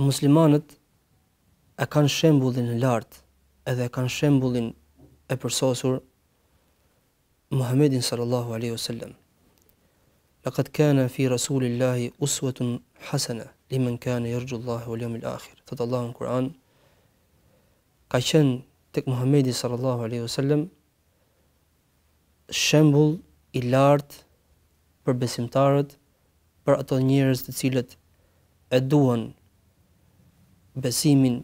muslimanët e kanë shembullin e lartë edhe e kanë shembullin e përsosur Muhammedin sallallahu alaihi wasallam. Laqad kana fi rasulillahi uswatun hasana liman kana yarju Allah wal yawmil akhir Fat Allahu Kur'an ka qen tek Muhammedi sallallahu alaihi wasallam shembull i lartë për besimtarët, për ato njerëz të cilët e duan besimin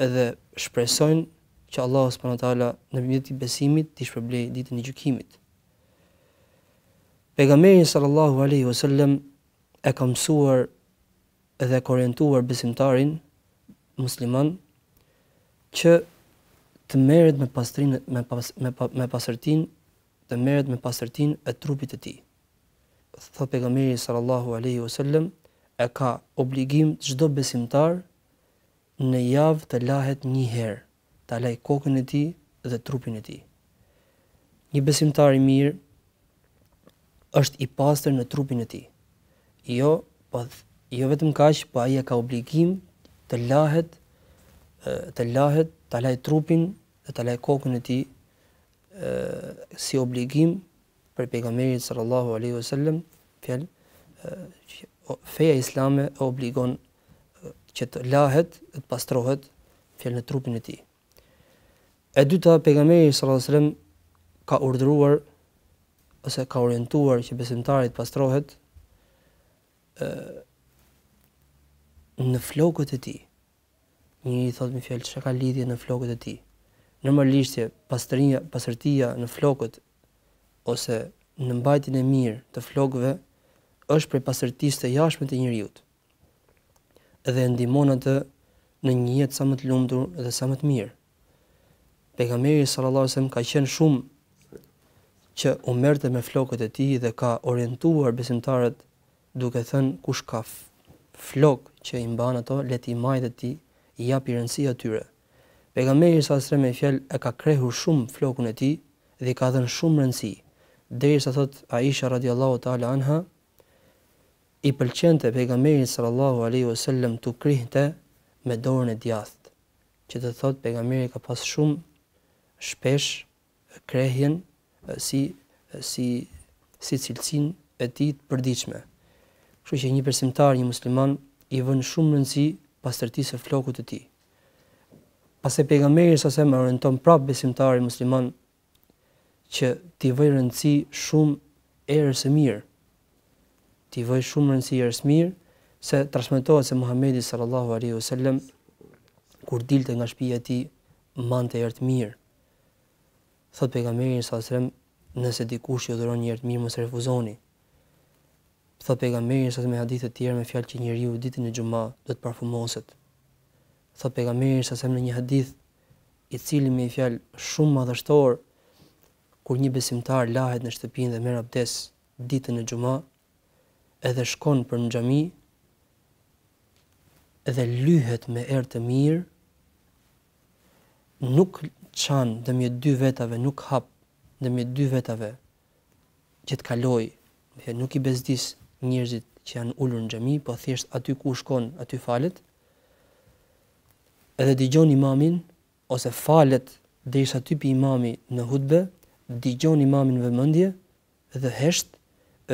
edhe shpresojnë që Allah subhanahu wa taala në vit të besimit të shpërblej ditën e gjykimit. Pegamerin sallallahu alaihi wasallam e ka mësuar dhe ka orientuar besimtarin musliman që të merret me pastrinë me pas, me të merret me pasërtin e trupit të tij. Tho pegamerin sallallahu alaihi wasallam e ka obligim çdo besimtar në javë të lahet një herë, të alaj kokën e ti dhe trupin e ti. Një besimtar i mirë është i pastër në trupin e ti. Jo, po jo vetëm kaq, po ai ka obligim të lahet të lahet, të alaj trupin dhe të alaj kokën e ti si obligim për pejgamberin sallallahu alaihi wasallam fjalë feja islame obligon që të lahet dhe të pastrohet fjalë në trupin e tij. E dyta pejgamberi sallallahu alajhi wasallam ka urdhëruar ose ka orientuar që besimtarit të pastrohet ë në flokët e tij. Një i thotë me fjalë çka ka lidhje në flokët e tij. Normalisht pastërinja, pastërtia në flokët ose në mbajtjen e mirë të flokëve është prej pastërtisë të jashtme të njerëzit dhe e ndihmon atë në një jetë sa më të lumtur dhe sa më të mirë. Pejgamberi sallallahu alajhi wasallam ka qenë shumë që u merrte me flokët e tij dhe ka orientuar besimtarët duke thënë kush ka flokë që i mban ato le të i majtë ti i jap i rëndësi atyre. Pejgamberi sallallahu alajhi wasallam me fjalë e ka krehur shumë flokun e tij dhe i ka dhënë shumë rëndësi. Dhe i thot Aisha radiallahu ta'ala anha, i pëlqente pejgamberit sallallahu alaihi wasallam të krihte me dorën e djathtë. Që të thotë pejgamberi ka pas shumë shpesh krehjen si si si cilësinë e ti të përditshme. Kështu që një përsimtar një musliman i vën shumë rëndësi pastërtisë së flokut të tij. e pejgamberi sa se më prapë prap besimtarin musliman që ti vë rëndësi shumë erës së mirë ti vëj shumë rëndësi i rësmirë, se transmitohet se Muhammedi sallallahu alaihi wasallam kur dilte nga shtëpia e tij mante erë të mirë. Thot pejgamberi sallallahu alaihi wasallam, nëse dikush ju dhuron një erë të mirë mos refuzoni. Thot pejgamberi sallallahu alaihi wasallam me hadithe të tjera me fjalë që njeriu ditën e xumë do të parfumoset. Thot pejgamberi sallallahu alaihi wasallam në një hadith i cili me fjalë shumë madhështor kur një besimtar lahet në shtëpinë dhe merr abdes ditën e xumë edhe shkon për në gjami, edhe lyhet me erë të mirë, nuk qanë dhe mjë dy vetave, nuk hapë dhe mjë dy vetave që të kaloi, nuk i bezdis njërzit që janë ullur në gjami, po thjesht aty ku shkon, aty falet, edhe digjon imamin, ose falet dhe isha ty pi imami në hudbe, digjon imamin vëmëndje, dhe heshtë,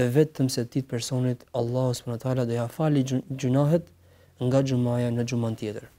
vetëm se ti personit Allahu subhanahu wa taala do ja fali gjunahet nga xhumaja në gjumën tjetër.